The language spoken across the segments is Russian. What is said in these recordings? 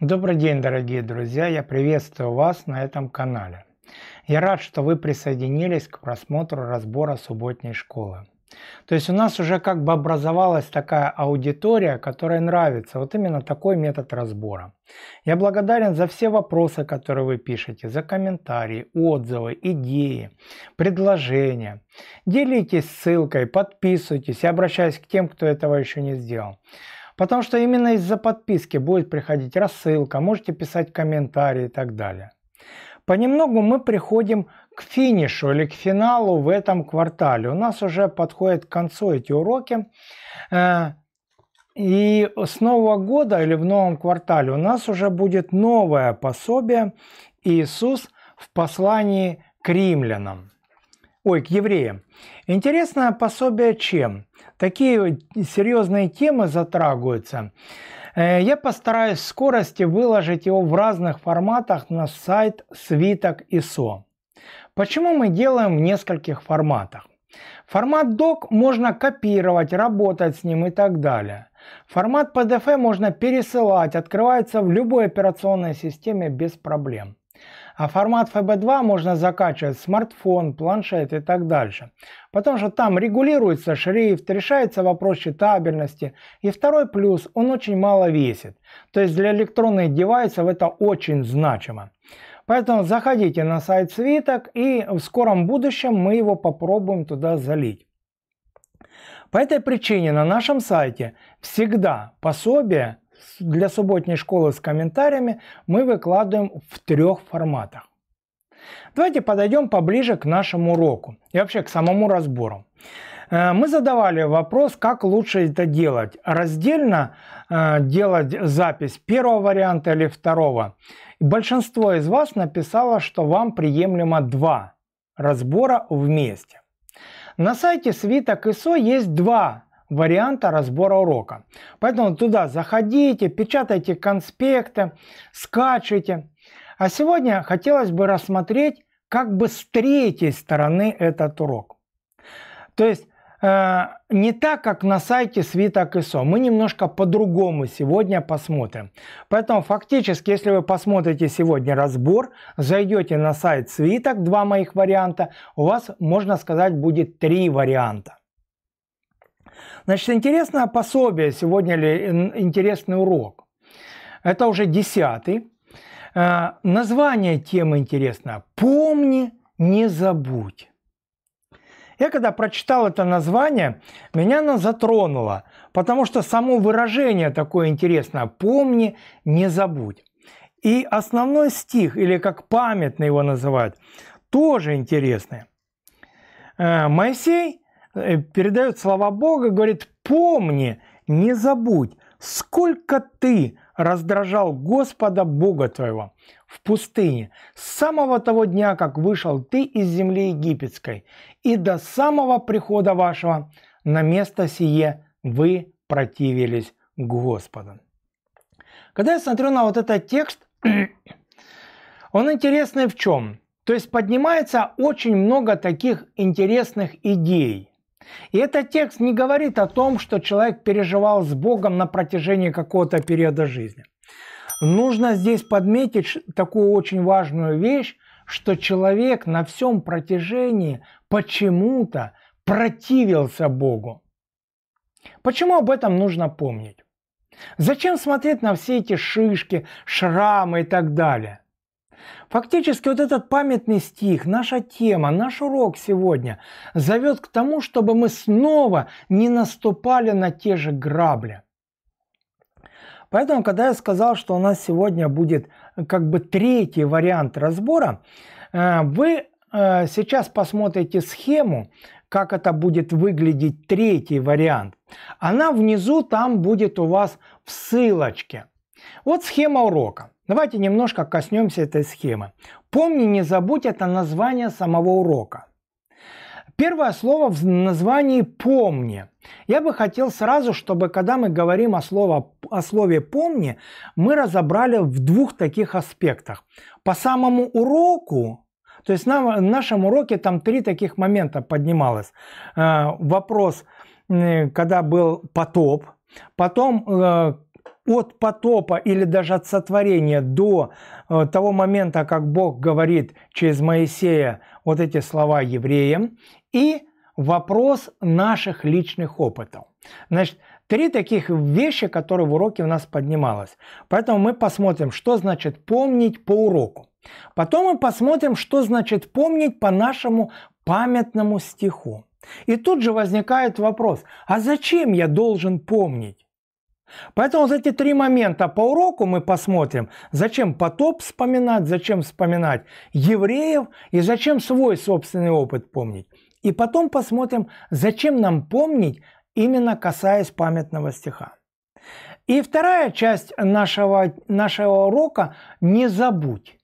Добрый день, дорогие друзья! Я приветствую вас на этом канале. Я рад, что вы присоединились к просмотру разбора субботней школы. То есть у нас уже как бы образовалась такая аудитория, которая нравится вот именно такой метод разбора. Я благодарен за все вопросы, которые вы пишете, за комментарии, отзывы, идеи, предложения. Делитесь ссылкой, подписывайтесь. Я обращаюсь к тем, кто этого еще не сделал. Потому что именно из-за подписки будет приходить рассылка, можете писать комментарии и так далее. Понемногу мы приходим к финишу или к финалу в этом квартале. У нас уже подходят к концу эти уроки. Э, и с нового года или в новом квартале у нас уже будет новое пособие Иисус в послании к римлянам. Ой, к евреям. Интересно а пособие чем? Такие серьезные темы затрагиваются. Э, я постараюсь в скорости выложить его в разных форматах на сайт свиток ИСО. Почему мы делаем в нескольких форматах? Формат DOC можно копировать, работать с ним и так далее. Формат PDF можно пересылать, открывается в любой операционной системе без проблем. А формат FB2 можно закачивать в смартфон, планшет и так дальше. Потому что там регулируется шрифт, решается вопрос читабельности. И второй плюс, он очень мало весит. То есть для электронных девайсов это очень значимо. Поэтому заходите на сайт свиток и в скором будущем мы его попробуем туда залить. По этой причине на нашем сайте всегда пособие для субботней школы с комментариями мы выкладываем в трех форматах. Давайте подойдем поближе к нашему уроку и вообще к самому разбору. Э, мы задавали вопрос, как лучше это делать. Раздельно э, делать запись первого варианта или второго. Большинство из вас написало, что вам приемлемо два разбора вместе. На сайте свиток ISO есть два варианта разбора урока. Поэтому туда заходите, печатайте конспекты, скачивайте. А сегодня хотелось бы рассмотреть как бы с третьей стороны этот урок. То есть э, не так, как на сайте Свиток ISO. Мы немножко по-другому сегодня посмотрим. Поэтому фактически, если вы посмотрите сегодня разбор, зайдете на сайт Свиток, два моих варианта, у вас, можно сказать, будет три варианта. Значит, интересное пособие сегодня или интересный урок. Это уже десятый. Э, название темы интересно. «Помни, не забудь». Я когда прочитал это название, меня оно затронуло, потому что само выражение такое интересное «помни, не забудь». И основной стих, или как памятно его называют, тоже интересный. Э, Моисей Э, передает слова Бога, говорит, помни, не забудь, сколько ты раздражал Господа Бога твоего в пустыне с самого того дня, как вышел ты из земли египетской, и до самого прихода вашего на место сие вы противились Господу. Когда я смотрю на вот этот текст, он интересный в чем? То есть поднимается очень много таких интересных идей. И этот текст не говорит о том, что человек переживал с Богом на протяжении какого-то периода жизни. Нужно здесь подметить такую очень важную вещь, что человек на всем протяжении почему-то противился Богу. Почему об этом нужно помнить? Зачем смотреть на все эти шишки, шрамы и так далее? Фактически вот этот памятный стих, наша тема, наш урок сегодня зовет к тому, чтобы мы снова не наступали на те же грабли. Поэтому, когда я сказал, что у нас сегодня будет э, как бы третий вариант разбора, э, вы э, сейчас посмотрите схему, как это будет выглядеть третий вариант. Она внизу там будет у вас в ссылочке. Вот схема урока. Давайте немножко коснемся этой схемы. Помни, не забудь это название самого урока. Первое слово в названии «помни». Я бы хотел сразу, чтобы когда мы говорим о, слово, о слове «помни», мы разобрали в двух таких аспектах. По самому уроку, то есть на, в нашем уроке там три таких момента поднималось. Э, вопрос, когда был потоп, потом э, от потопа или даже от сотворения до э, того момента, как Бог говорит через Моисея вот эти слова евреям, и вопрос наших личных опытов. Значит, три таких вещи, которые в уроке у нас поднималось. Поэтому мы посмотрим, что значит помнить по уроку. Потом мы посмотрим, что значит помнить по нашему памятному стиху. И тут же возникает вопрос, а зачем я должен помнить? Поэтому за эти три момента по уроку мы посмотрим. Зачем потоп вспоминать, зачем вспоминать евреев и зачем свой собственный опыт помнить. И потом посмотрим, зачем нам помнить, именно касаясь памятного стиха. И вторая часть нашего, нашего урока – не забудь.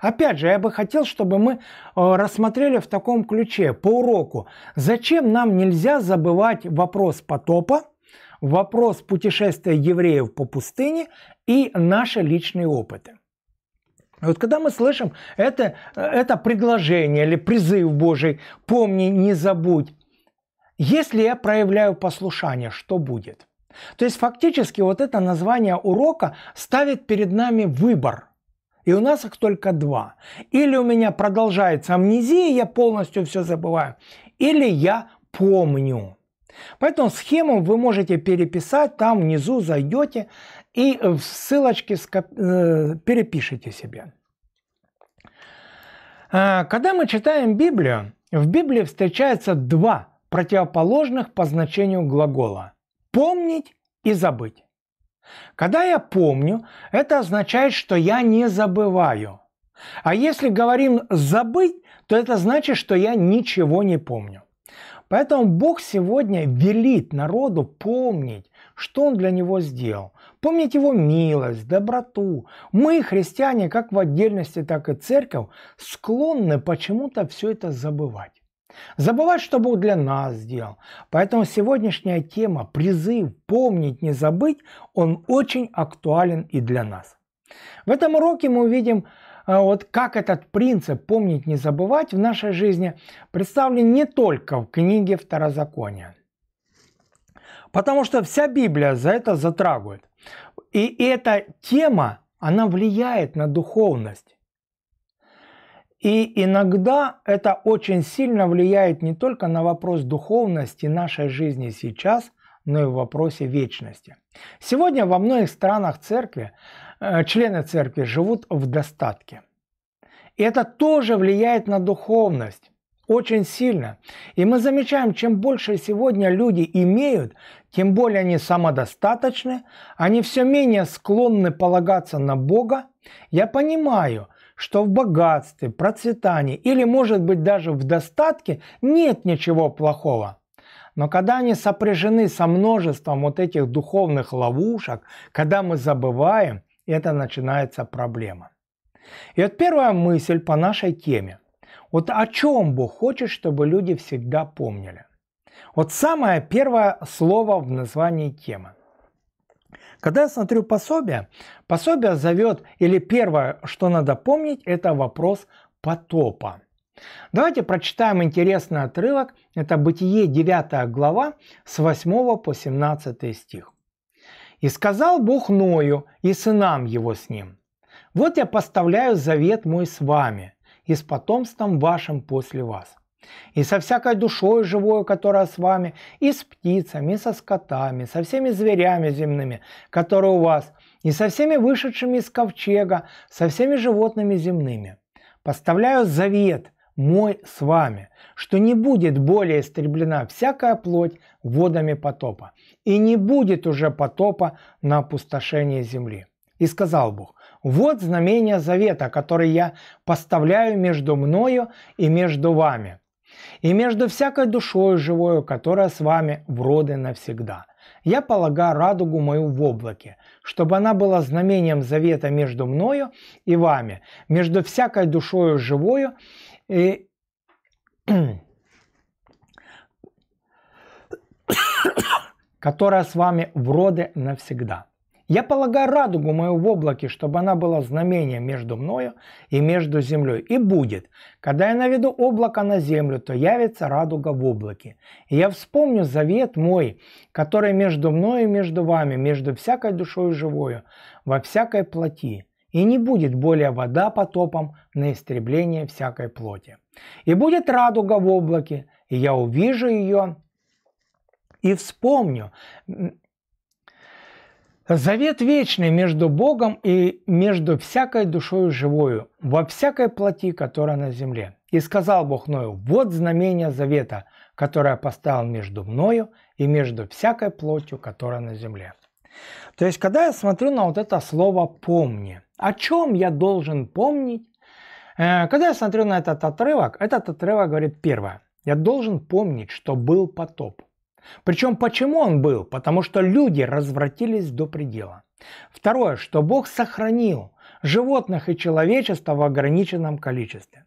Опять же, я бы хотел, чтобы мы э, рассмотрели в таком ключе, по уроку, зачем нам нельзя забывать вопрос потопа – вопрос путешествия евреев по пустыне и наши личные опыты. Вот когда мы слышим это, это предложение или призыв Божий, помни, не забудь, если я проявляю послушание, что будет? То есть фактически вот это название урока ставит перед нами выбор. И у нас их только два. Или у меня продолжается амнезия, я полностью все забываю, или я помню. Поэтому схему вы можете переписать, там внизу зайдете и в ссылочке э, перепишите себе. А, когда мы читаем Библию, в Библии встречается два противоположных по значению глагола – помнить и забыть. Когда я помню, это означает, что я не забываю. А если говорим «забыть», то это значит, что я ничего не помню. Поэтому Бог сегодня велит народу помнить, что Он для него сделал. Помнить Его милость, доброту. Мы, христиане, как в отдельности, так и церковь, склонны почему-то все это забывать. Забывать, что Бог для нас сделал. Поэтому сегодняшняя тема «Призыв помнить, не забыть» он очень актуален и для нас. В этом уроке мы увидим а вот как этот принцип «помнить, не забывать» в нашей жизни представлен не только в книге Второзакония. Потому что вся Библия за это затрагивает. И эта тема, она влияет на духовность. И иногда это очень сильно влияет не только на вопрос духовности нашей жизни сейчас, но и в вопросе вечности. Сегодня во многих странах церкви Э, члены церкви живут в достатке. И это тоже влияет на духовность очень сильно. И мы замечаем, чем больше сегодня люди имеют, тем более они самодостаточны, они все менее склонны полагаться на Бога. Я понимаю, что в богатстве, процветании или, может быть, даже в достатке нет ничего плохого – но когда они сопряжены со множеством вот этих духовных ловушек, когда мы забываем, это начинается проблема. И вот первая мысль по нашей теме. Вот о чем Бог хочет, чтобы люди всегда помнили? Вот самое первое слово в названии темы. Когда я смотрю пособие, пособие зовет, или первое, что надо помнить, это вопрос потопа. Давайте прочитаем интересный отрывок. Это Бытие 9 глава с 8 по 17 стих. «И сказал Бог Ною и сынам его с ним, «Вот я поставляю завет мой с вами и с потомством вашим после вас, и со всякой душой живой, которая с вами, и с птицами, и со скотами, со всеми зверями земными, которые у вас, и со всеми вышедшими из ковчега, со всеми животными земными. Поставляю завет мой с вами, что не будет более истреблена всякая плоть водами потопа, и не будет уже потопа на опустошение земли. И сказал Бог, вот знамение завета, который я поставляю между мною и между вами, и между всякой душою живою, которая с вами в роды навсегда. Я полагаю радугу мою в облаке, чтобы она была знамением завета между мною и вами, между всякой душою живою и которая с вами в роды навсегда. Я полагаю радугу мою в облаке, чтобы она была знамением между мною и между землей. И будет. Когда я наведу облако на землю, то явится радуга в облаке. И я вспомню завет мой, который между мною и между вами, между всякой душою живою, во всякой плоти и не будет более вода потопом на истребление всякой плоти. И будет радуга в облаке, и я увижу ее и вспомню Завет вечный между Богом и между всякой душою живою, во всякой плоти, которая на земле. И сказал Бог Ною, вот знамение завета, которое поставил между мною и между всякой плотью, которая на земле. То есть, когда я смотрю на вот это слово «помни», о чем я должен помнить? Э, когда я смотрю на этот отрывок, этот отрывок говорит первое. Я должен помнить, что был потоп. Причем почему он был? Потому что люди развратились до предела. Второе, что Бог сохранил животных и человечество в ограниченном количестве.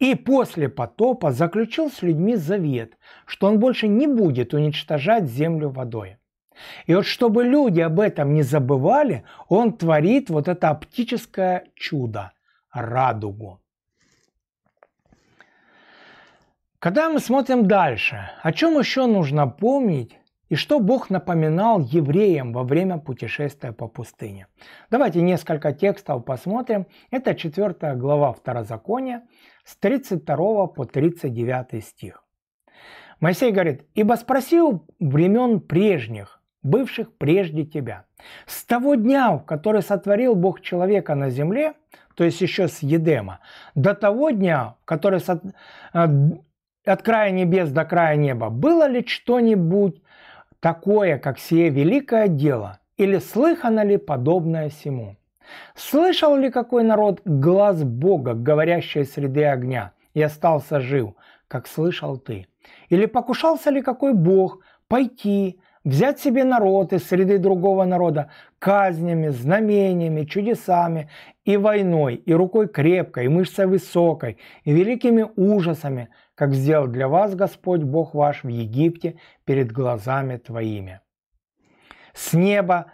И после потопа заключил с людьми завет, что он больше не будет уничтожать землю водой. И вот чтобы люди об этом не забывали, он творит вот это оптическое чудо – радугу. Когда мы смотрим дальше, о чем еще нужно помнить и что Бог напоминал евреям во время путешествия по пустыне. Давайте несколько текстов посмотрим. Это 4 глава Второзакония с 32 по 39 стих. Моисей говорит, «Ибо спросил времен прежних, бывших прежде тебя. С того дня, в который сотворил Бог человека на земле, то есть еще с Едема, до того дня, в который со... Э, от края небес до края неба, было ли что-нибудь такое, как сие великое дело, или слыхано ли подобное сему? Слышал ли какой народ глаз Бога, говорящий среды огня, и остался жив, как слышал ты? Или покушался ли какой Бог пойти взять себе народ из среды другого народа казнями, знамениями, чудесами и войной, и рукой крепкой, и мышцей высокой, и великими ужасами, как сделал для вас Господь Бог ваш в Египте перед глазами твоими. С неба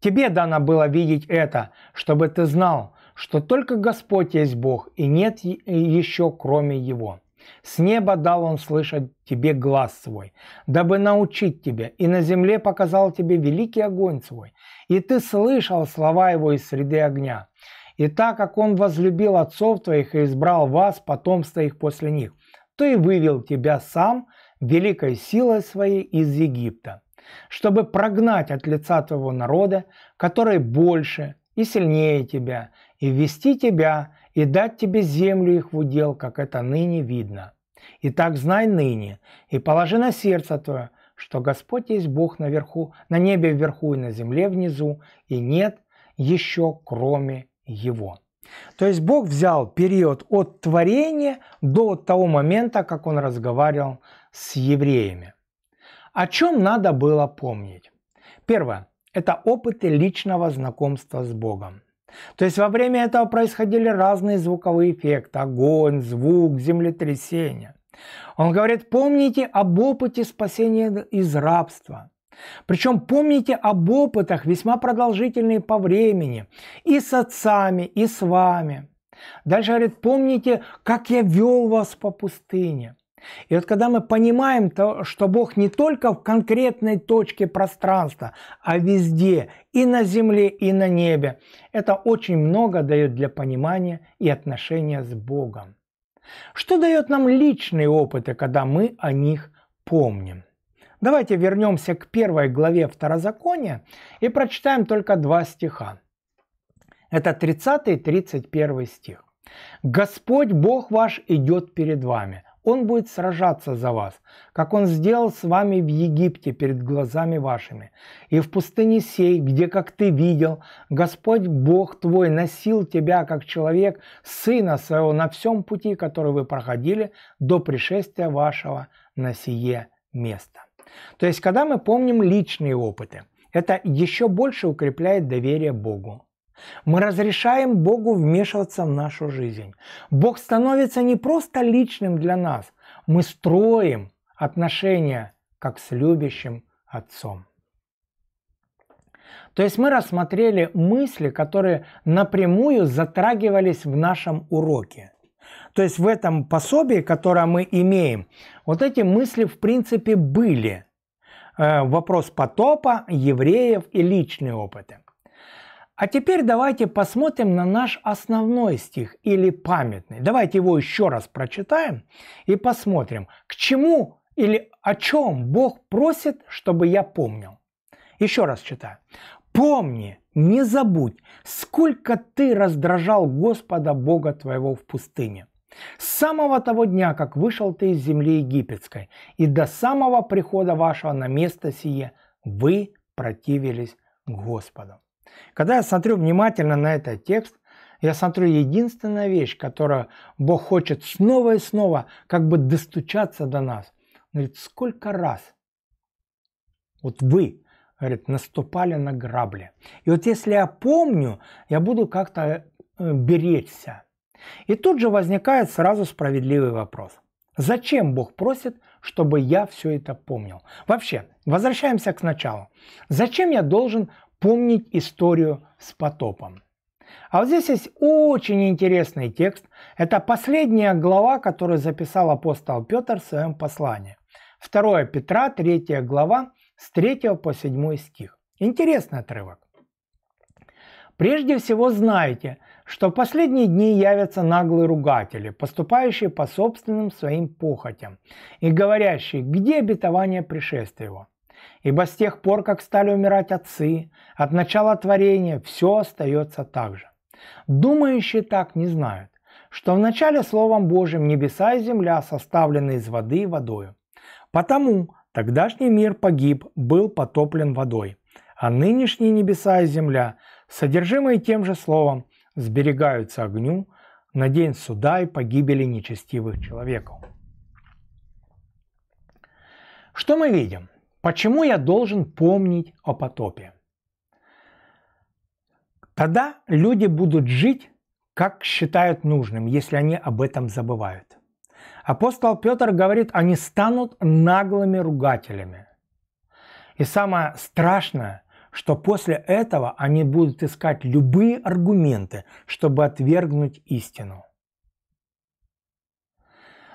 тебе дано было видеть это, чтобы ты знал, что только Господь есть Бог, и нет еще кроме Его. С неба дал он слышать тебе глаз свой, дабы научить тебя, и на земле показал тебе великий огонь свой, и ты слышал слова его из среды огня. И так как он возлюбил отцов твоих и избрал вас, потомство их после них, то и вывел тебя сам великой силой своей из Египта, чтобы прогнать от лица твоего народа, который больше и сильнее тебя, и ввести тебя и дать тебе землю их в удел, как это ныне видно. Итак, знай ныне и положи на сердце твое, что Господь есть Бог наверху, на небе вверху и на земле внизу, и нет еще кроме Его». То есть Бог взял период от творения до того момента, как он разговаривал с евреями. О чем надо было помнить? Первое – это опыты личного знакомства с Богом. То есть во время этого происходили разные звуковые эффекты – огонь, звук, землетрясение. Он говорит, помните об опыте спасения из рабства. Причем помните об опытах весьма продолжительные по времени и с отцами, и с вами. Дальше говорит, помните, как я вел вас по пустыне. И вот когда мы понимаем, то, что Бог не только в конкретной точке пространства, а везде, и на земле, и на небе, это очень много дает для понимания и отношения с Богом. Что дает нам личные опыты, когда мы о них помним? Давайте вернемся к первой главе Второзакония и прочитаем только два стиха. Это 30 и 31 стих. «Господь Бог ваш идет перед вами, он будет сражаться за вас, как он сделал с вами в Египте перед глазами вашими. И в пустыне сей, где, как ты видел, Господь Бог твой носил тебя, как человек, сына своего, на всем пути, который вы проходили до пришествия вашего на сие место. То есть, когда мы помним личные опыты, это еще больше укрепляет доверие Богу. Мы разрешаем Богу вмешиваться в нашу жизнь. Бог становится не просто личным для нас. Мы строим отношения как с любящим Отцом. То есть мы рассмотрели мысли, которые напрямую затрагивались в нашем уроке. То есть в этом пособии, которое мы имеем, вот эти мысли в принципе были. Э, вопрос потопа, евреев и личные опыты. А теперь давайте посмотрим на наш основной стих или памятный. Давайте его еще раз прочитаем и посмотрим, к чему или о чем Бог просит, чтобы я помнил. Еще раз читаю. «Помни, не забудь, сколько ты раздражал Господа Бога твоего в пустыне, с самого того дня, как вышел ты из земли египетской, и до самого прихода вашего на место сие вы противились Господу». Когда я смотрю внимательно на этот текст, я смотрю единственная вещь, которая Бог хочет снова и снова как бы достучаться до нас. Он говорит, сколько раз вот вы, говорит, наступали на грабли. И вот если я помню, я буду как-то э, беречься. И тут же возникает сразу справедливый вопрос. Зачем Бог просит, чтобы я все это помнил? Вообще, возвращаемся к началу. Зачем я должен помнить историю с потопом. А вот здесь есть очень интересный текст. Это последняя глава, которую записал апостол Петр в своем послании. 2 Петра, 3 глава, с 3 по 7 стих. Интересный отрывок. Прежде всего знаете, что в последние дни явятся наглые ругатели, поступающие по собственным своим похотям и говорящие, где обетование пришествия его. Ибо с тех пор, как стали умирать отцы, от начала творения все остается так же. Думающие так не знают, что в начале Словом Божьим небеса и земля составлены из воды и водою. Потому тогдашний мир погиб, был потоплен водой, а нынешние небеса и земля, содержимые тем же Словом, сберегаются огню на день суда и погибели нечестивых человеков. Что мы видим? Почему я должен помнить о потопе? Тогда люди будут жить, как считают нужным, если они об этом забывают. Апостол Петр говорит, они станут наглыми ругателями. И самое страшное, что после этого они будут искать любые аргументы, чтобы отвергнуть истину.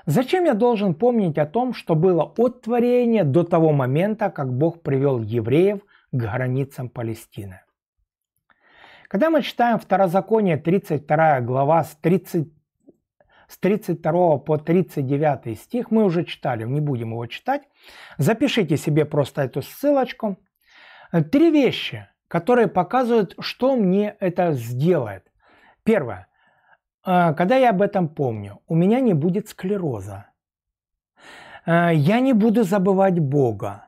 Зачем я должен помнить о том, что было от творения до того момента, как Бог привел евреев к границам Палестины? Когда мы читаем Второзаконие 32 глава с, 30, с 32 по 39 стих, мы уже читали, не будем его читать, запишите себе просто эту ссылочку. Три вещи, которые показывают, что мне это сделает. Первое. А, когда я об этом помню, у меня не будет склероза. А, я не буду забывать Бога.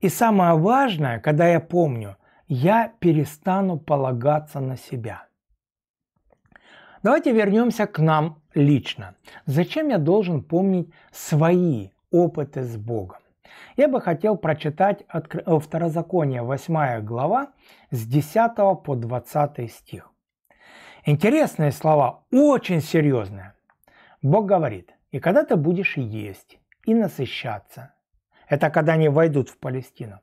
И самое важное, когда я помню, я перестану полагаться на себя. Давайте вернемся к нам лично. Зачем я должен помнить свои опыты с Богом? Я бы хотел прочитать э, Второзаконие, Второзакония 8 глава с 10 по 20 стих. Интересные слова, очень серьезные. Бог говорит, и когда ты будешь есть и насыщаться, это когда они войдут в Палестину,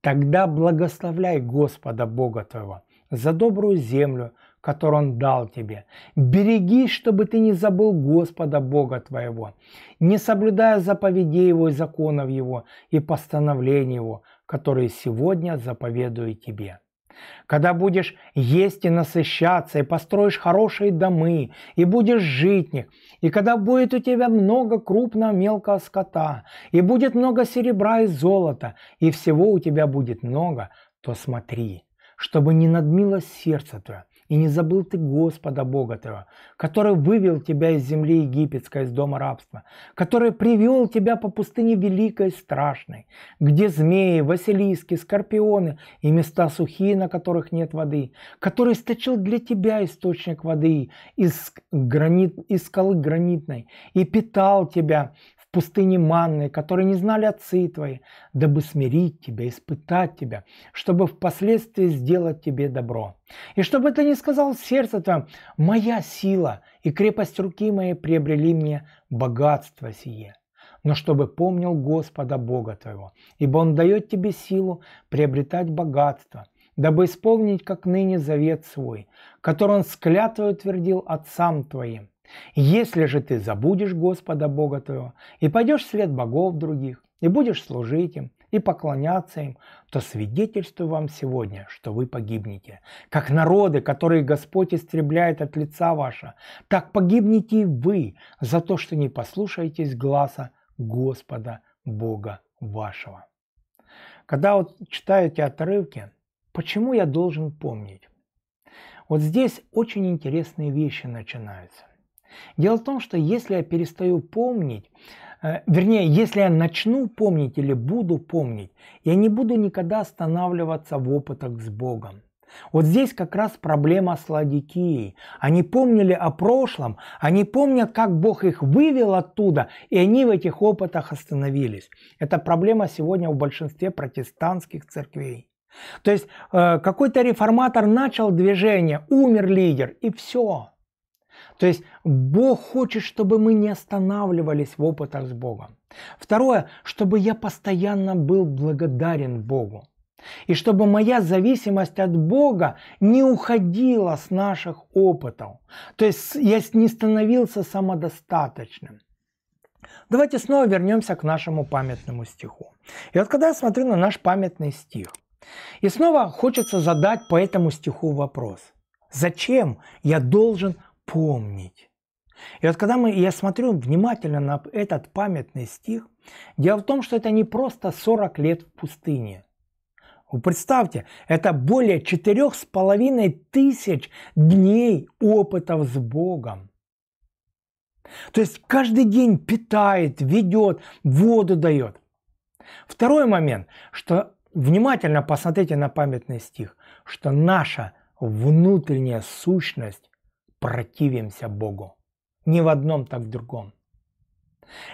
тогда благословляй Господа Бога твоего за добрую землю, которую Он дал тебе. Берегись, чтобы ты не забыл Господа Бога твоего, не соблюдая заповедей Его и законов Его и постановлений Его, которые сегодня заповедую тебе. Когда будешь есть и насыщаться, и построишь хорошие домы, и будешь жить них, и когда будет у тебя много крупного мелкого скота, и будет много серебра и золота, и всего у тебя будет много, то смотри, чтобы не надмило сердце твое, и не забыл ты Господа Бога Твоего, который вывел тебя из земли египетской, из дома рабства, который привел тебя по пустыне великой и страшной, где змеи, василиски, скорпионы и места сухие, на которых нет воды, который источил для тебя источник воды из, гранит, из скалы гранитной и питал тебя пустыне Манной, которые не знали отцы твои, дабы смирить тебя, испытать тебя, чтобы впоследствии сделать тебе добро. И чтобы ты не сказал сердце твое: моя сила и крепость руки моей приобрели мне богатство сие, но чтобы помнил Господа Бога твоего, ибо Он дает тебе силу приобретать богатство, дабы исполнить, как ныне, завет свой, который Он склятвою утвердил отцам твоим, если же ты забудешь Господа Бога твоего и пойдешь вслед богов других, и будешь служить им, и поклоняться им, то свидетельствую вам сегодня, что вы погибнете. Как народы, которые Господь истребляет от лица ваша, так погибнете и вы за то, что не послушаетесь гласа Господа Бога вашего. Когда вот читаю эти отрывки, почему я должен помнить? Вот здесь очень интересные вещи начинаются. Дело в том, что если я перестаю помнить, э, вернее, если я начну помнить или буду помнить, я не буду никогда останавливаться в опытах с Богом. Вот здесь как раз проблема с Ладикией. Они помнили о прошлом, они помнят, как Бог их вывел оттуда, и они в этих опытах остановились. Это проблема сегодня в большинстве протестантских церквей. То есть э, какой-то реформатор начал движение, умер лидер, и все. То есть Бог хочет, чтобы мы не останавливались в опытах с Богом. Второе, чтобы я постоянно был благодарен Богу. И чтобы моя зависимость от Бога не уходила с наших опытов. То есть я не становился самодостаточным. Давайте снова вернемся к нашему памятному стиху. И вот когда я смотрю на наш памятный стих, и снова хочется задать по этому стиху вопрос. Зачем я должен помнить. И вот когда мы, я смотрю внимательно на этот памятный стих, дело в том, что это не просто 40 лет в пустыне. Вы представьте, это более четырех с половиной тысяч дней опытов с Богом. То есть каждый день питает, ведет, воду дает. Второй момент, что внимательно посмотрите на памятный стих, что наша внутренняя сущность противимся Богу. Ни в одном, так в другом.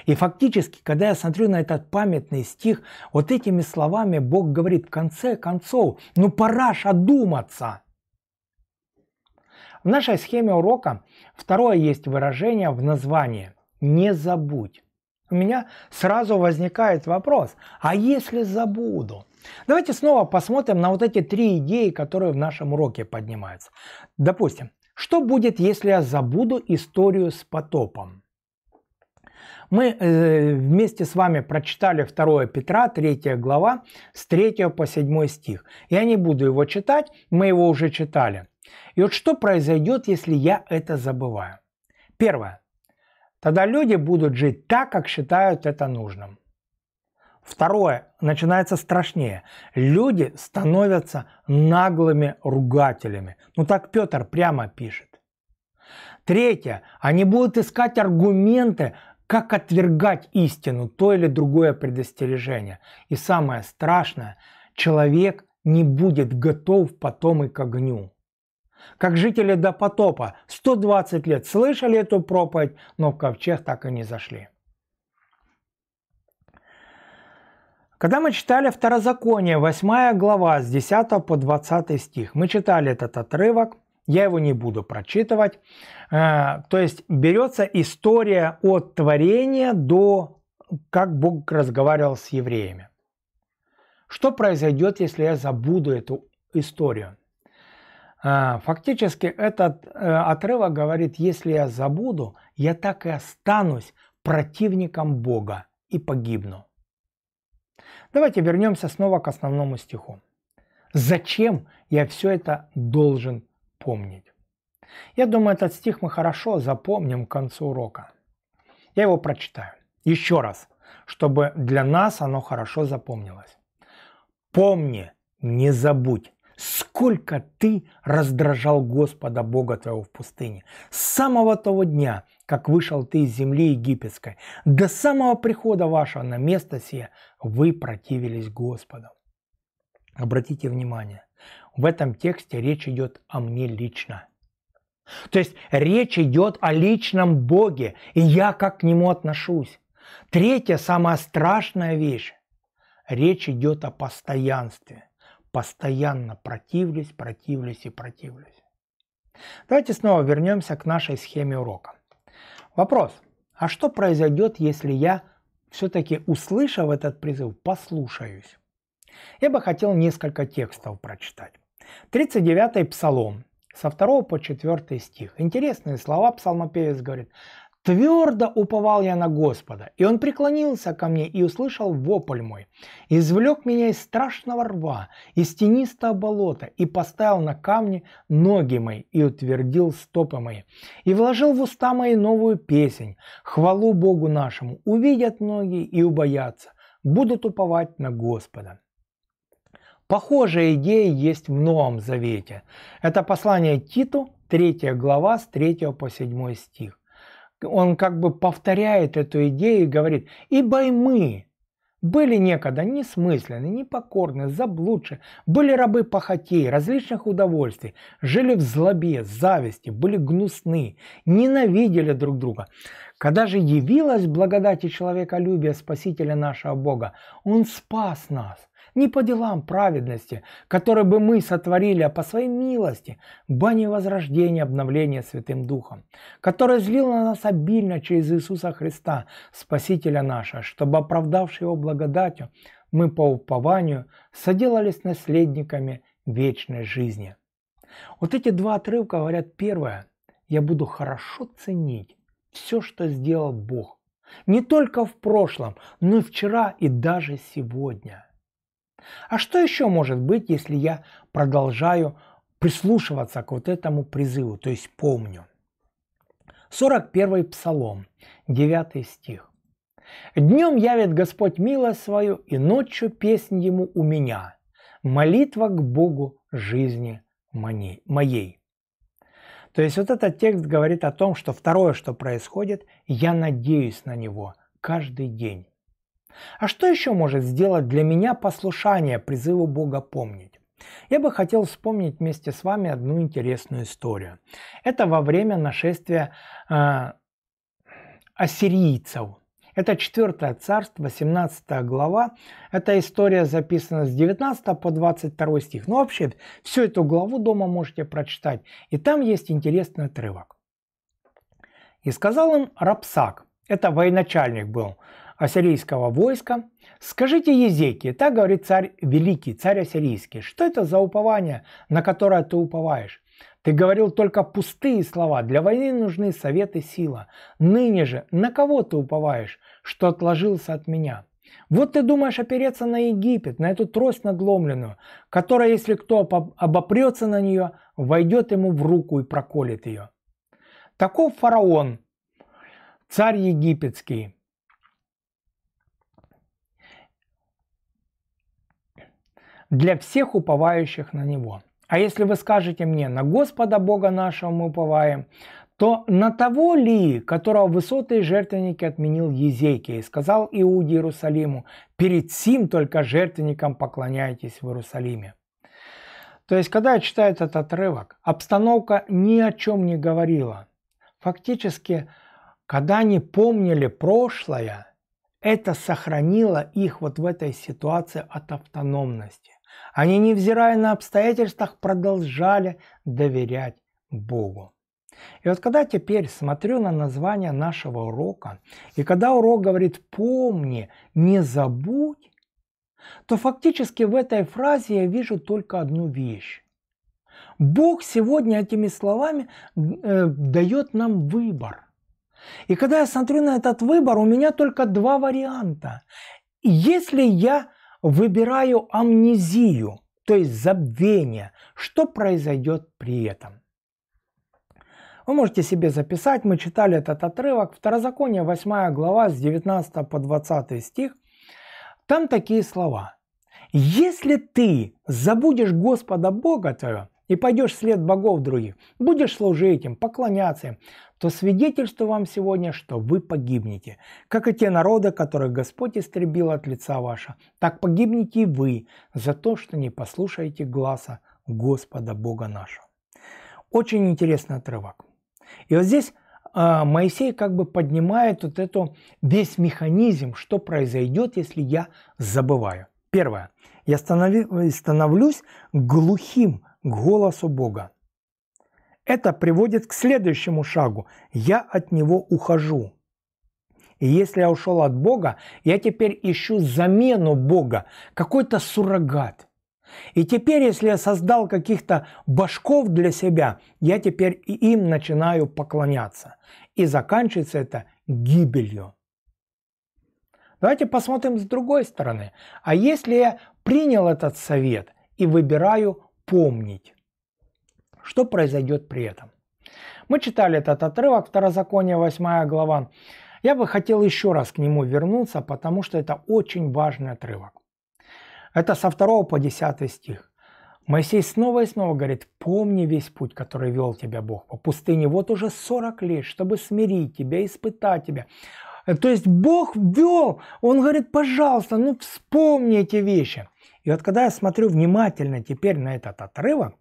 И фактически, когда я смотрю на этот памятный стих, вот этими словами Бог говорит, в конце концов, ну пора ж одуматься. В нашей схеме урока второе есть выражение в названии «не забудь». У меня сразу возникает вопрос, а если забуду? Давайте снова посмотрим на вот эти три идеи, которые в нашем уроке поднимаются. Допустим, что будет, если я забуду историю с потопом? Мы э, вместе с вами прочитали 2 Петра, 3 глава, с 3 по 7 стих. Я не буду его читать, мы его уже читали. И вот что произойдет, если я это забываю? Первое. Тогда люди будут жить так, как считают это нужным. Второе, начинается страшнее. Люди становятся наглыми ругателями. Ну так Петр прямо пишет. Третье, они будут искать аргументы, как отвергать истину, то или другое предостережение. И самое страшное, человек не будет готов потом и к огню. Как жители до потопа 120 лет слышали эту проповедь, но в ковчег так и не зашли. Когда мы читали Второзаконие, 8 глава, с 10 по 20 стих, мы читали этот отрывок, я его не буду прочитывать. Э, то есть берется история от творения до как Бог разговаривал с евреями. Что произойдет, если я забуду эту историю? Э, фактически этот э, отрывок говорит, если я забуду, я так и останусь противником Бога и погибну. Давайте вернемся снова к основному стиху. Зачем я все это должен помнить? Я думаю, этот стих мы хорошо запомним к концу урока. Я его прочитаю. Еще раз, чтобы для нас оно хорошо запомнилось. Помни, не забудь, сколько ты раздражал Господа Бога твоего в пустыне. С самого того дня, как вышел ты из земли египетской, до самого прихода вашего на место сие, вы противились Господу. Обратите внимание, в этом тексте речь идет о мне лично. То есть речь идет о личном Боге, и я как к нему отношусь. Третья, самая страшная вещь. Речь идет о постоянстве – постоянно противлюсь, противлюсь и противлюсь. Давайте снова вернемся к нашей схеме урока. Вопрос, а что произойдет, если я все-таки, услышав этот призыв, послушаюсь? Я бы хотел несколько текстов прочитать. 39-й Псалом, со 2 по 4 стих. Интересные слова псалмопевец говорит. Твердо уповал я на Господа, и он преклонился ко мне и услышал вопль мой. Извлек меня из страшного рва, из тенистого болота, и поставил на камни ноги мои, и утвердил стопы мои. И вложил в уста мои новую песнь, хвалу Богу нашему. Увидят ноги и убоятся, будут уповать на Господа. Похожая идея есть в Новом Завете. Это послание Титу, 3 глава, с 3 по 7 стих он как бы повторяет эту идею и говорит, ибо и мы были некогда несмысленны, непокорны, заблудши, были рабы похотей, различных удовольствий, жили в злобе, зависти, были гнусны, ненавидели друг друга. Когда же явилась благодать и человеколюбие Спасителя нашего Бога, Он спас нас не по делам праведности, которые бы мы сотворили, а по своей милости, бане возрождения, обновления Святым Духом, который злил на нас обильно через Иисуса Христа, Спасителя нашего, чтобы, оправдавши Его благодатью, мы по упованию соделались наследниками вечной жизни. Вот эти два отрывка говорят первое, я буду хорошо ценить все, что сделал Бог. Не только в прошлом, но и вчера и даже сегодня. А что еще может быть, если я продолжаю прислушиваться к вот этому призыву, то есть помню? 41 Псалом, 9 стих. «Днем явит Господь милость свою, и ночью песнь ему у меня, молитва к Богу жизни моей». То есть вот этот текст говорит о том, что второе, что происходит, я надеюсь на него каждый день. А что еще может сделать для меня послушание призыву Бога помнить? Я бы хотел вспомнить вместе с вами одну интересную историю. Это во время нашествия э, ассирийцев это 4 царство, 18 глава. Эта история записана с 19 по 22 стих. Но ну, вообще, всю эту главу дома можете прочитать. И там есть интересный отрывок. И сказал им Рапсак, это военачальник был ассирийского войска, «Скажите Езеки, так говорит царь великий, царь ассирийский, что это за упование, на которое ты уповаешь? Ты говорил только пустые слова. Для войны нужны советы сила. Ныне же на кого ты уповаешь, что отложился от меня? Вот ты думаешь опереться на Египет, на эту трость надломленную, которая, если кто обопрется на нее, войдет ему в руку и проколет ее. Таков фараон, царь египетский. для всех уповающих на него. А если вы скажете мне, на Господа Бога нашего мы уповаем, то на того ли, которого высоты жертвенники отменил Езекия, и сказал Иуде Иерусалиму, перед сим только жертвенником поклоняйтесь в Иерусалиме. То есть, когда я читаю этот отрывок, обстановка ни о чем не говорила. Фактически, когда они помнили прошлое, это сохранило их вот в этой ситуации от автономности. Они, невзирая на обстоятельства, продолжали доверять Богу. И вот когда теперь смотрю на название нашего урока, и когда урок говорит «помни, не забудь», то фактически в этой фразе я вижу только одну вещь. Бог сегодня этими словами э, дает нам выбор. И когда я смотрю на этот выбор, у меня только два варианта. Если я выбираю амнезию, то есть забвение, что произойдет при этом. Вы можете себе записать, мы читали этот отрывок, Второзаконие 8 глава с 19 по 20 стих. Там такие слова. «Если ты забудешь Господа Бога твоего, и пойдешь вслед богов других, будешь служить им, поклоняться им, то свидетельство вам сегодня, что вы погибнете. Как и те народы, которых Господь истребил от лица ваша, так погибнете и вы за то, что не послушаете гласа Господа Бога нашего. Очень интересный отрывок. И вот здесь а, Моисей как бы поднимает вот эту весь механизм, что произойдет, если я забываю. Первое. Я становлюсь глухим голосу Бога. Это приводит к следующему шагу. Я от него ухожу. И если я ушел от Бога, я теперь ищу замену Бога, какой-то суррогат. И теперь, если я создал каких-то башков для себя, я теперь и им начинаю поклоняться. И заканчивается это гибелью. Давайте посмотрим с другой стороны. А если я принял этот совет и выбираю помнить. Что произойдет при этом? Мы читали этот отрывок, Второзаконие 8 глава. Я бы хотел еще раз к нему вернуться, потому что это очень важный отрывок. Это со 2 по 10 стих. Моисей снова и снова говорит, помни весь путь, который вел тебя Бог по пустыне. Вот уже 40 лет, чтобы смирить тебя, испытать тебя. То есть Бог вел, он говорит, пожалуйста, ну вспомни эти вещи. И вот когда я смотрю внимательно теперь на этот отрывок,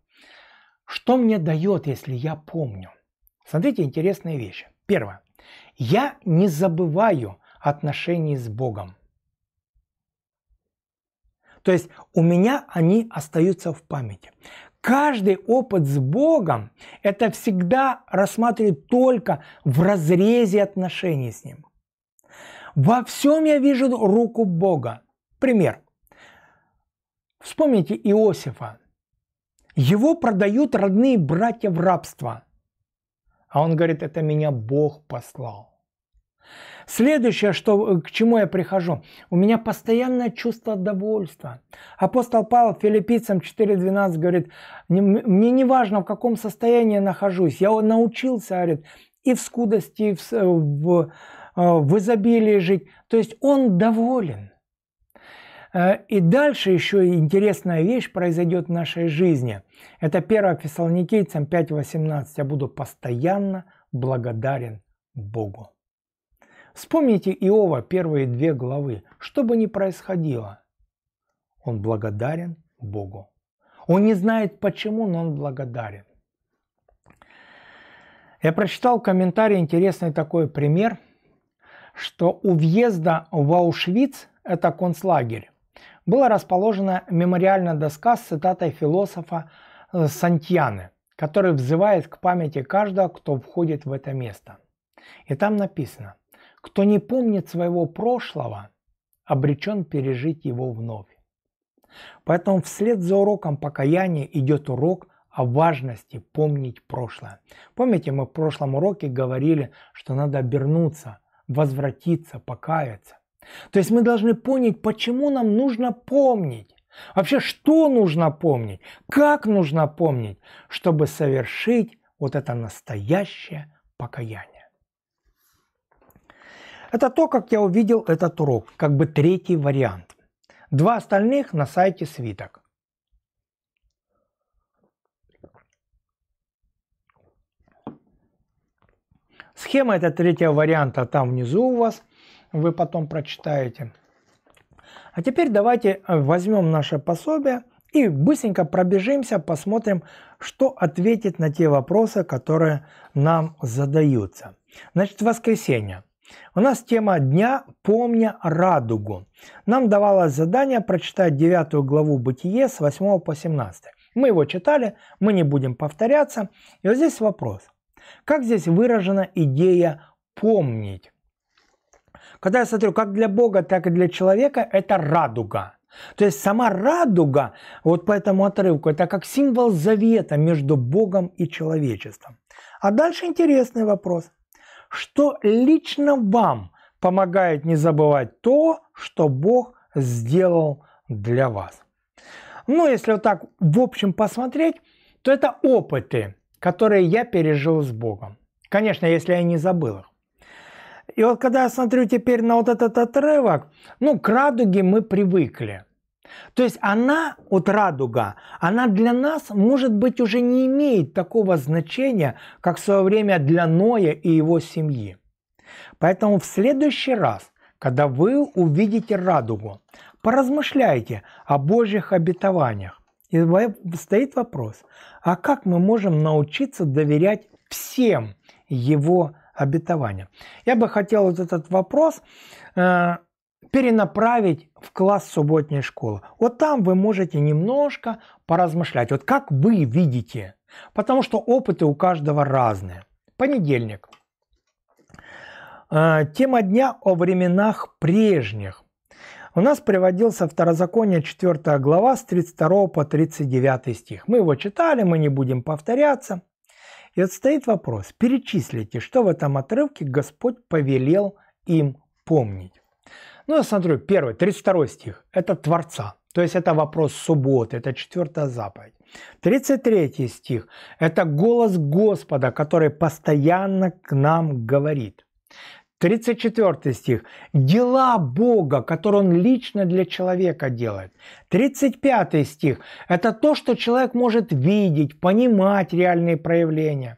что мне дает, если я помню? Смотрите, интересные вещи. Первое. Я не забываю отношений с Богом. То есть у меня они остаются в памяти. Каждый опыт с Богом – это всегда рассматривать только в разрезе отношений с Ним. Во всем я вижу руку Бога. Пример. Вспомните Иосифа. Его продают родные братья в рабство. А он говорит, это меня Бог послал. Следующее, что, к чему я прихожу. У меня постоянное чувство довольства. Апостол Павел филиппийцам 4.12 говорит, мне не важно, в каком состоянии я нахожусь. Я научился, говорит, и в скудости, и в, в, э, в изобилии жить. То есть он доволен. Э, и дальше еще интересная вещь произойдет в нашей жизни. Это 1 Фессалоникийцам 5.18. Я буду постоянно благодарен Богу. Вспомните Иова первые две главы. Что бы ни происходило, он благодарен Богу. Он не знает почему, но он благодарен. Я прочитал комментарий, интересный такой пример, что у въезда в Аушвиц, это концлагерь, была расположена мемориальная доска с цитатой философа э, Сантьяны, который взывает к памяти каждого, кто входит в это место. И там написано, кто не помнит своего прошлого, обречен пережить его вновь. Поэтому вслед за уроком покаяния идет урок о важности помнить прошлое. Помните, мы в прошлом уроке говорили, что надо обернуться, возвратиться, покаяться. То есть мы должны понять, почему нам нужно помнить. Вообще, что нужно помнить, как нужно помнить, чтобы совершить вот это настоящее покаяние. Это то, как я увидел этот урок, как бы третий вариант. Два остальных на сайте свиток. Схема это третьего варианта там внизу у вас – вы потом прочитаете. А теперь давайте э, возьмем наше пособие и быстренько пробежимся, посмотрим, что ответит на те вопросы, которые нам задаются. Значит, воскресенье. У нас тема дня «Помня радугу». Нам давалось задание прочитать 9 главу Бытие с 8 по 17. Мы его читали, мы не будем повторяться. И вот здесь вопрос. Как здесь выражена идея «помнить»? Когда я смотрю как для Бога, так и для человека, это радуга. То есть сама радуга, вот по этому отрывку, это как символ завета между Богом и человечеством. А дальше интересный вопрос. Что лично вам помогает не забывать то, что Бог сделал для вас? Ну, если вот так в общем посмотреть, то это опыты, которые я пережил с Богом. Конечно, если я не забыл их. И вот когда я смотрю теперь на вот этот отрывок, ну, к радуге мы привыкли. То есть она, вот радуга, она для нас, может быть, уже не имеет такого значения, как в свое время для Ноя и его семьи. Поэтому в следующий раз, когда вы увидите радугу, поразмышляйте о Божьих обетованиях. И стоит вопрос, а как мы можем научиться доверять всем Его обетования. Я бы хотел вот этот вопрос э, перенаправить в класс субботней школы. Вот там вы можете немножко поразмышлять. Вот как вы видите, потому что опыты у каждого разные. Понедельник. Э, тема дня о временах прежних. У нас приводился Второзаконие 4 глава с 32 по 39 стих. Мы его читали, мы не будем повторяться. И вот стоит вопрос, перечислите, что в этом отрывке Господь повелел им помнить. Ну, я смотрю, первый, 32 стих, это Творца, то есть это вопрос субботы, это четвертая заповедь. 33 стих, это голос Господа, который постоянно к нам говорит. 34 стих. Дела Бога, которые Он лично для человека делает. 35 стих. Это то, что человек может видеть, понимать реальные проявления.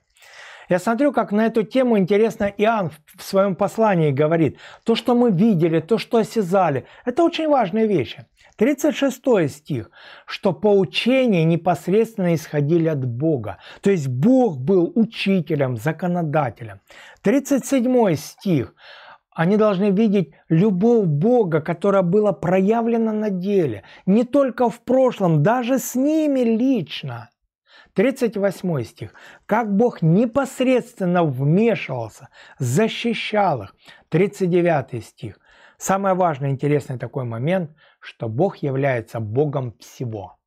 Я смотрю, как на эту тему интересно Иоанн в своем послании говорит. То, что мы видели, то, что осязали, это очень важные вещи. 36 стих, что поучения непосредственно исходили от Бога. То есть Бог был учителем, законодателем. 37 стих, они должны видеть любовь Бога, которая была проявлена на деле, не только в прошлом, даже с ними лично. 38 стих. Как Бог непосредственно вмешивался, защищал их. 39 стих. Самое важное, интересный такой момент – что Бог является Богом всего.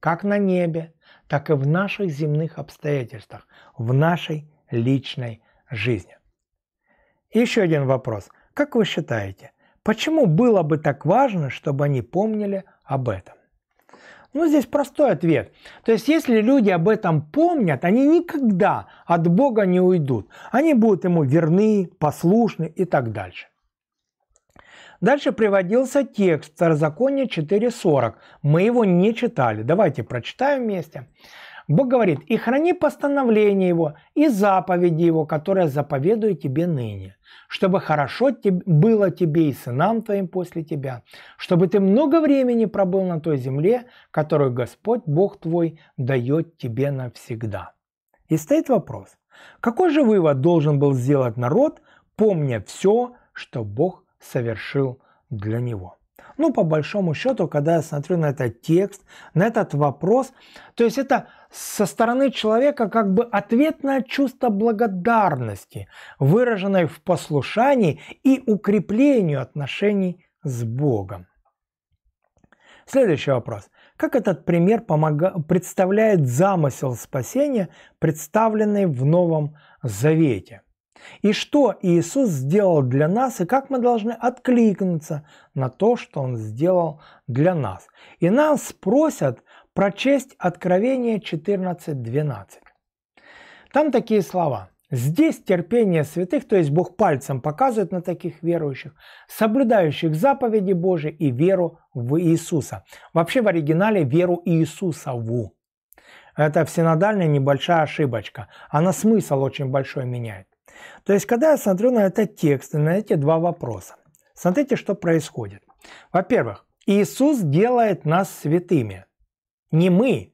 Как на небе, так и в наших земных обстоятельствах, в нашей личной жизни. еще один вопрос. Как вы считаете, почему было бы так важно, чтобы они помнили об этом? Ну, здесь простой ответ. То есть, если люди об этом помнят, они никогда от Бога не уйдут. Они будут ему верны, послушны и так дальше. Дальше приводился текст Второзакония 4.40. Мы его не читали. Давайте прочитаем вместе. Бог говорит, и храни постановление его и заповеди его, которые заповедую тебе ныне, чтобы хорошо было тебе и сынам твоим после тебя, чтобы ты много времени пробыл на той земле, которую Господь Бог твой дает тебе навсегда. И стоит вопрос, какой же вывод должен был сделать народ, помня все, что Бог совершил для него. Ну, по большому счету, когда я смотрю на этот текст, на этот вопрос, то есть это со стороны человека как бы ответное чувство благодарности, выраженное в послушании и укреплению отношений с Богом. Следующий вопрос. Как этот пример помога... представляет замысел спасения, представленный в Новом Завете? И что Иисус сделал для нас, и как мы должны откликнуться на то, что Он сделал для нас. И нас просят прочесть Откровение 14.12. Там такие слова. Здесь терпение святых, то есть Бог пальцем показывает на таких верующих, соблюдающих заповеди Божии и веру в Иисуса. Вообще в оригинале веру Иисуса Иисусову. Это всенадальная небольшая ошибочка. Она смысл очень большой меняет. То есть, когда я смотрю на этот текст и на эти два вопроса, смотрите, что происходит. Во-первых, Иисус делает нас святыми. Не мы.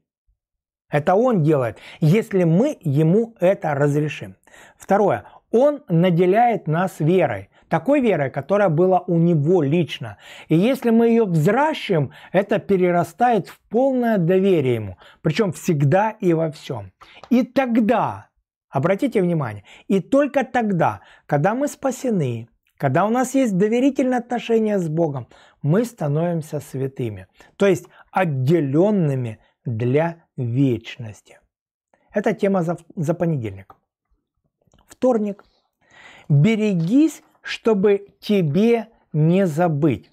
Это Он делает, если мы Ему это разрешим. Второе. Он наделяет нас верой такой верой, которая была у него лично. И если мы ее взращиваем, это перерастает в полное доверие ему, причем всегда и во всем. И тогда Обратите внимание, и только тогда, когда мы спасены, когда у нас есть доверительные отношения с Богом, мы становимся святыми, то есть отделенными для вечности. Это тема за, за понедельник. Вторник. Берегись, чтобы тебе не забыть.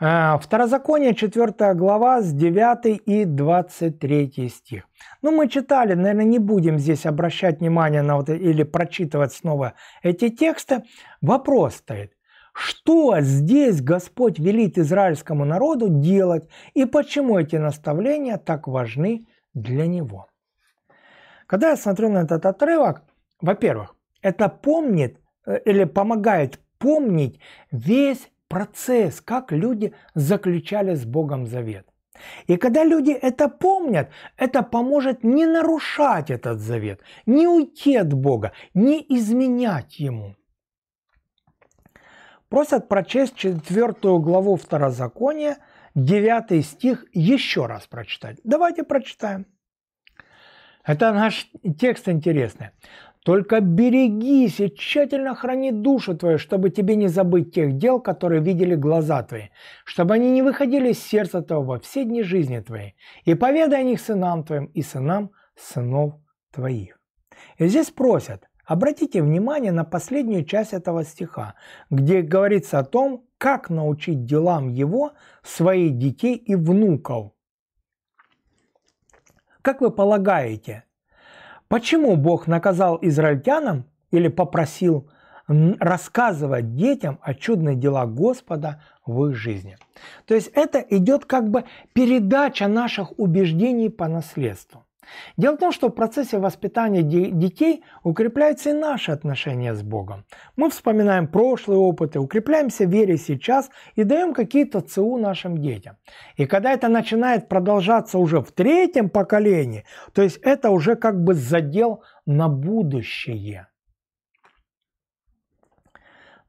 А, Второзаконие, 4 глава, с 9 и 23 стих. Ну, мы читали, наверное, не будем здесь обращать внимание на вот или прочитывать снова эти тексты. Вопрос стоит, что здесь Господь велит израильскому народу делать и почему эти наставления так важны для него? Когда я смотрю на этот отрывок, во-первых, это помнит э, или помогает помнить весь процесс, как люди заключали с Богом завет. И когда люди это помнят, это поможет не нарушать этот завет, не уйти от Бога, не изменять Ему. Просят прочесть четвертую главу Второзакония, 9 стих еще раз прочитать. Давайте прочитаем. Это наш текст интересный. Только берегись и тщательно храни душу твою, чтобы тебе не забыть тех дел, которые видели глаза твои, чтобы они не выходили из сердца твоего во все дни жизни твоей, и поведай о них сынам твоим и сынам сынов твоих». И здесь просят, обратите внимание на последнюю часть этого стиха, где говорится о том, как научить делам его своих детей и внуков. Как вы полагаете, Почему Бог наказал израильтянам или попросил рассказывать детям о чудных делах Господа в их жизни. То есть это идет как бы передача наших убеждений по наследству. Дело в том, что в процессе воспитания детей укрепляются и наши отношения с Богом. Мы вспоминаем прошлые опыты, укрепляемся в вере сейчас и даем какие-то ЦУ нашим детям. И когда это начинает продолжаться уже в третьем поколении, то есть это уже как бы задел на будущее.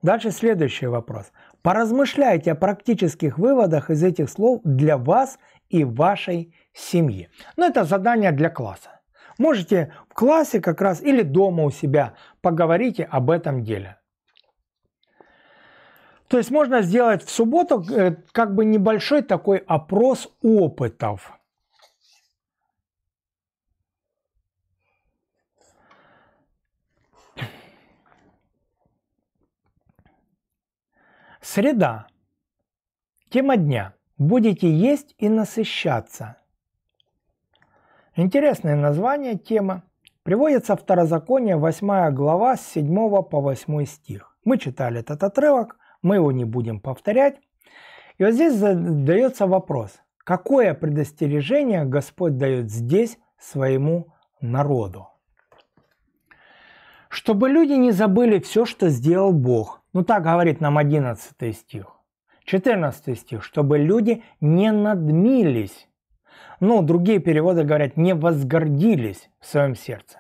Дальше следующий вопрос. Поразмышляйте о практических выводах из этих слов для вас и вашей семьи. Но это задание для класса. Можете в классе как раз или дома у себя поговорите об этом деле. То есть можно сделать в субботу э, как бы небольшой такой опрос опытов. Среда. Тема дня. Будете есть и насыщаться. Интересное название тема. Приводится второзаконие 8 глава с 7 по 8 стих. Мы читали этот отрывок, мы его не будем повторять. И вот здесь задается вопрос, какое предостережение Господь дает здесь своему народу? Чтобы люди не забыли все, что сделал Бог. Ну так говорит нам 11 стих. 14 стих, чтобы люди не надмились но другие переводы говорят «не возгордились в своем сердце».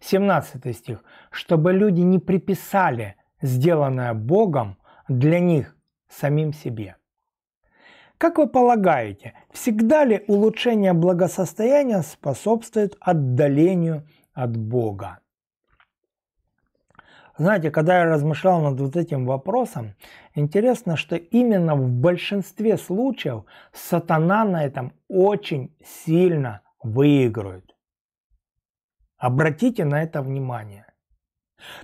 17 стих. «Чтобы люди не приписали сделанное Богом для них самим себе». Как вы полагаете, всегда ли улучшение благосостояния способствует отдалению от Бога? Знаете, когда я размышлял над вот этим вопросом, интересно, что именно в большинстве случаев сатана на этом очень сильно выигрывает. Обратите на это внимание.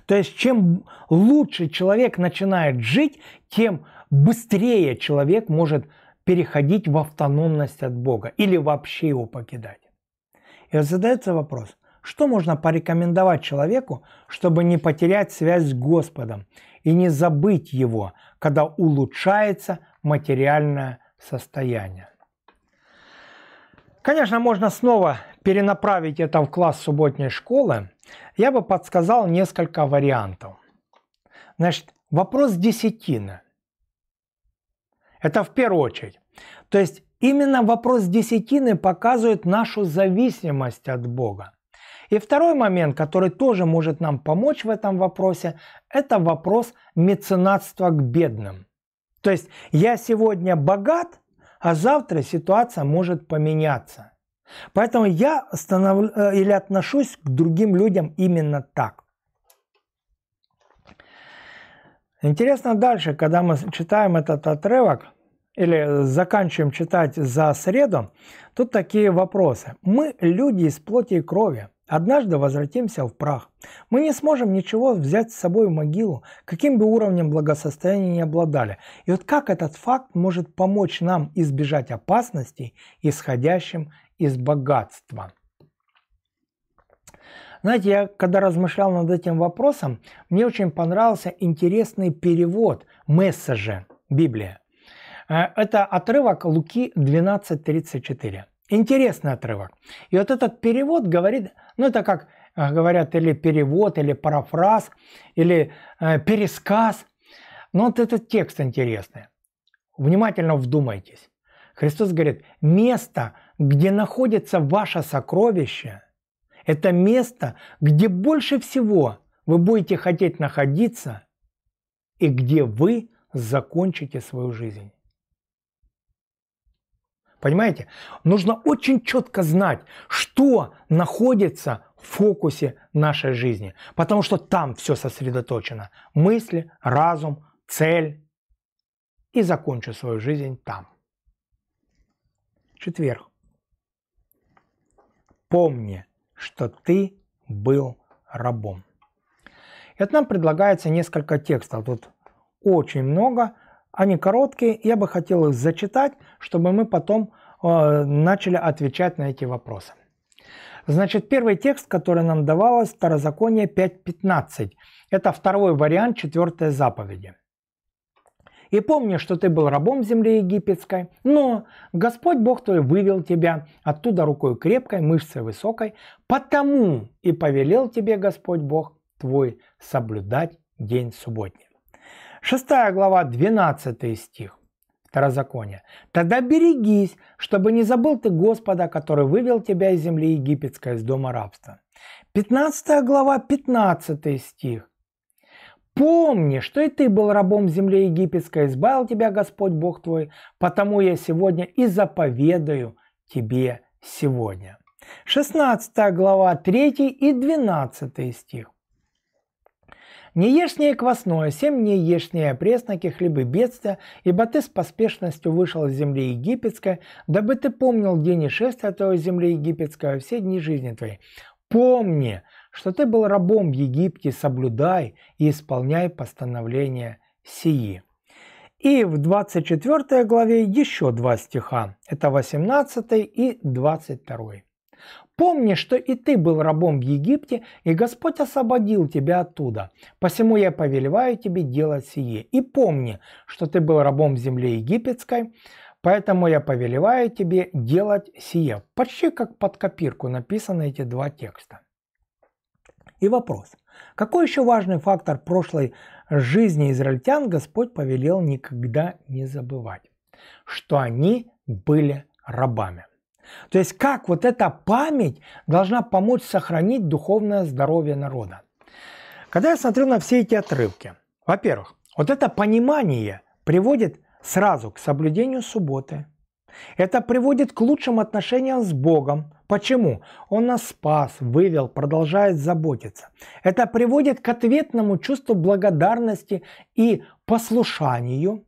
То есть чем лучше человек начинает жить, тем быстрее человек может переходить в автономность от Бога или вообще его покидать. И вот задается вопрос, что можно порекомендовать человеку, чтобы не потерять связь с Господом и не забыть Его, когда улучшается материальное состояние? Конечно, можно снова перенаправить это в класс субботней школы. Я бы подсказал несколько вариантов. Значит, вопрос десятины. Это в первую очередь. То есть именно вопрос десятины показывает нашу зависимость от Бога. И второй момент, который тоже может нам помочь в этом вопросе, это вопрос меценатства к бедным. То есть я сегодня богат, а завтра ситуация может поменяться. Поэтому я станов... Э, или отношусь к другим людям именно так. Интересно дальше, когда мы читаем этот отрывок, или заканчиваем читать за среду, тут такие вопросы. Мы люди из плоти и крови. Однажды возвратимся в прах. Мы не сможем ничего взять с собой в могилу, каким бы уровнем благосостояния ни обладали. И вот как этот факт может помочь нам избежать опасностей, исходящим из богатства? Знаете, я когда размышлял над этим вопросом, мне очень понравился интересный перевод месседжа Библия. Э, это отрывок Луки 12.34. Интересный отрывок. И вот этот перевод говорит, ну это как э, говорят или перевод, или парафраз, или э, пересказ. Но вот этот текст интересный. Внимательно вдумайтесь. Христос говорит, место, где находится ваше сокровище, это место, где больше всего вы будете хотеть находиться и где вы закончите свою жизнь. Понимаете? Нужно очень четко знать, что находится в фокусе нашей жизни. Потому что там все сосредоточено. Мысли, разум, цель. И закончу свою жизнь там. Четверг. Помни, что ты был рабом. И вот нам предлагается несколько текстов. Тут очень много. Они короткие, я бы хотел их зачитать, чтобы мы потом э, начали отвечать на эти вопросы. Значит, первый текст, который нам давалось, Старозаконие 5.15. Это второй вариант четвертой заповеди. «И помни, что ты был рабом земли египетской, но Господь Бог твой вывел тебя оттуда рукой крепкой, мышцей высокой, потому и повелел тебе Господь Бог твой соблюдать день субботний». 6 глава, 12 стих. Второзаконие. «Тогда берегись, чтобы не забыл ты Господа, который вывел тебя из земли египетской, из дома рабства». 15 глава, 15 стих. «Помни, что и ты был рабом земли египетской, избавил тебя Господь Бог твой, потому я сегодня и заповедаю тебе сегодня». 16 глава, 3 и 12 стих. Не ешь квасное, семь не ешь ней пресноки, хлебы бедствия, ибо ты с поспешностью вышел из земли египетской, дабы ты помнил день и шествия твоего земли египетской все дни жизни твоей. Помни, что ты был рабом в Египте, соблюдай и исполняй постановления сии. И в 24 главе еще два стиха, это 18 и 22. Помни, что и ты был рабом в Египте, и Господь освободил тебя оттуда. Посему я повелеваю тебе делать сие. И помни, что ты был рабом в земле египетской, поэтому я повелеваю тебе делать сие. Почти как под копирку написаны эти два текста. И вопрос. Какой еще важный фактор прошлой жизни израильтян Господь повелел никогда не забывать? Что они были рабами. То есть как вот эта память должна помочь сохранить духовное здоровье народа? Когда я смотрю на все эти отрывки, во-первых, вот это понимание приводит сразу к соблюдению субботы. Это приводит к лучшим отношениям с Богом. Почему? Он нас спас, вывел, продолжает заботиться. Это приводит к ответному чувству благодарности и послушанию.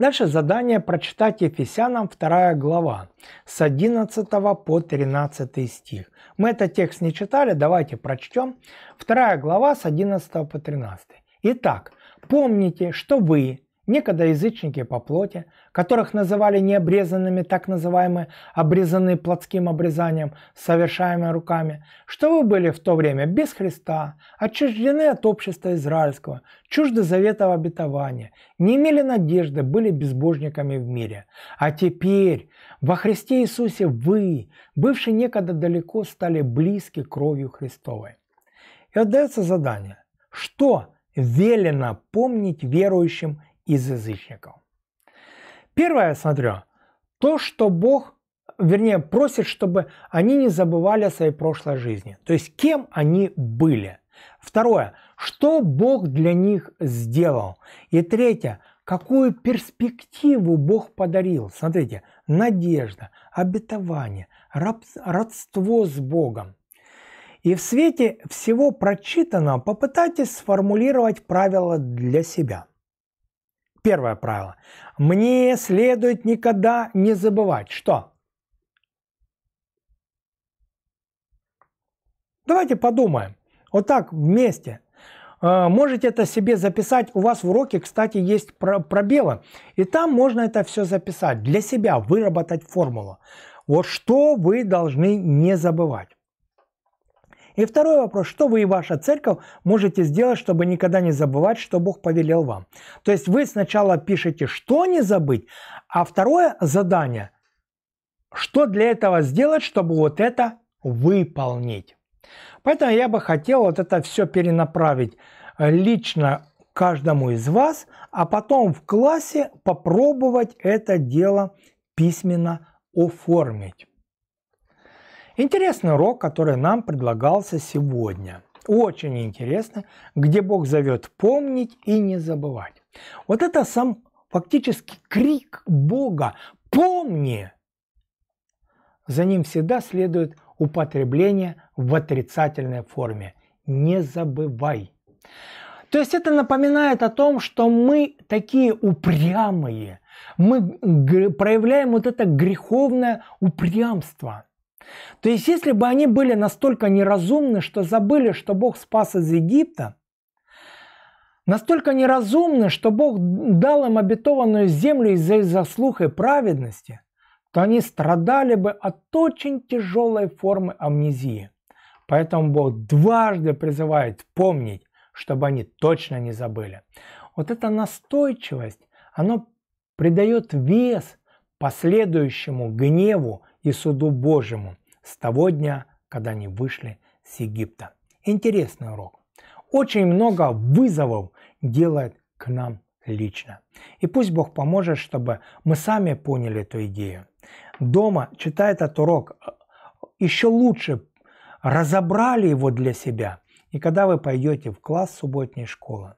Дальше задание прочитать Ефесянам 2 глава с 11 по 13 стих. Мы этот текст не читали, давайте прочтем. 2 глава с 11 по 13. Итак, помните, что вы, Некогда язычники по плоти, которых называли необрезанными, так называемые обрезанные плотским обрезанием, совершаемые руками, что вы были в то время без Христа, отчуждены от общества израильского, чужды заветов обетования, не имели надежды, были безбожниками в мире. А теперь во Христе Иисусе вы, бывшие некогда далеко, стали близки кровью Христовой. И отдается задание, что велено помнить верующим из язычников. Первое, смотрю, то, что Бог, вернее, просит, чтобы они не забывали о своей прошлой жизни, то есть кем они были. Второе, что Бог для них сделал. И третье, какую перспективу Бог подарил. Смотрите, надежда, обетование, родство с Богом. И в свете всего прочитанного попытайтесь сформулировать правила для себя. Первое правило. Мне следует никогда не забывать, что Давайте подумаем. Вот так вместе. Э, можете это себе записать. У вас в уроке, кстати, есть пробелы. И там можно это все записать. Для себя выработать формулу. Вот что вы должны не забывать. И второй вопрос, что вы и ваша церковь можете сделать, чтобы никогда не забывать, что Бог повелел вам. То есть вы сначала пишете, что не забыть, а второе задание, что для этого сделать, чтобы вот это выполнить. Поэтому я бы хотел вот это все перенаправить э, лично каждому из вас, а потом в классе попробовать это дело письменно оформить. Интересный урок, который нам предлагался сегодня. Очень интересно, где Бог зовет помнить и не забывать. Вот это сам фактически крик Бога «Помни!» За ним всегда следует употребление в отрицательной форме. Не забывай. То есть это напоминает о том, что мы такие упрямые, мы проявляем вот это греховное упрямство – то есть, если бы они были настолько неразумны, что забыли, что Бог спас из Египта, настолько неразумны, что Бог дал им обетованную землю из-за заслуг и праведности, то они страдали бы от очень тяжелой формы амнезии. Поэтому Бог дважды призывает помнить, чтобы они точно не забыли. Вот эта настойчивость, она придает вес последующему гневу и суду Божьему с того дня, когда они вышли с Египта. Интересный урок. Очень много вызовов делает к нам лично. И пусть Бог поможет, чтобы мы сами поняли эту идею. Дома, читая этот урок, еще лучше разобрали его для себя. И когда вы пойдете в класс субботней школы,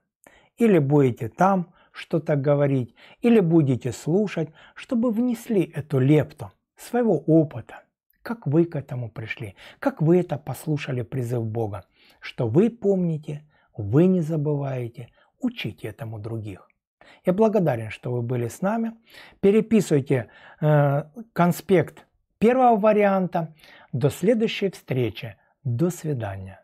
или будете там что-то говорить, или будете слушать, чтобы внесли эту лепту – своего опыта, как вы к этому пришли, как вы это послушали призыв Бога, что вы помните, вы не забываете, учите этому других. Я благодарен, что вы были с нами. Переписывайте э, конспект первого варианта. До следующей встречи. До свидания.